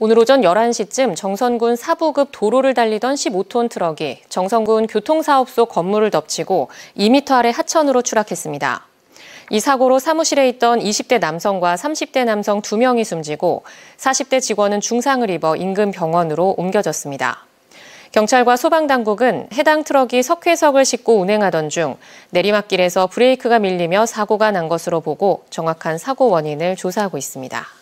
오늘 오전 11시쯤 정선군 사부급 도로를 달리던 15톤 트럭이 정선군 교통사업소 건물을 덮치고 2m 아래 하천으로 추락했습니다. 이 사고로 사무실에 있던 20대 남성과 30대 남성 2명이 숨지고 40대 직원은 중상을 입어 인근 병원으로 옮겨졌습니다. 경찰과 소방당국은 해당 트럭이 석회석을 싣고 운행하던 중 내리막길에서 브레이크가 밀리며 사고가 난 것으로 보고 정확한 사고 원인을 조사하고 있습니다.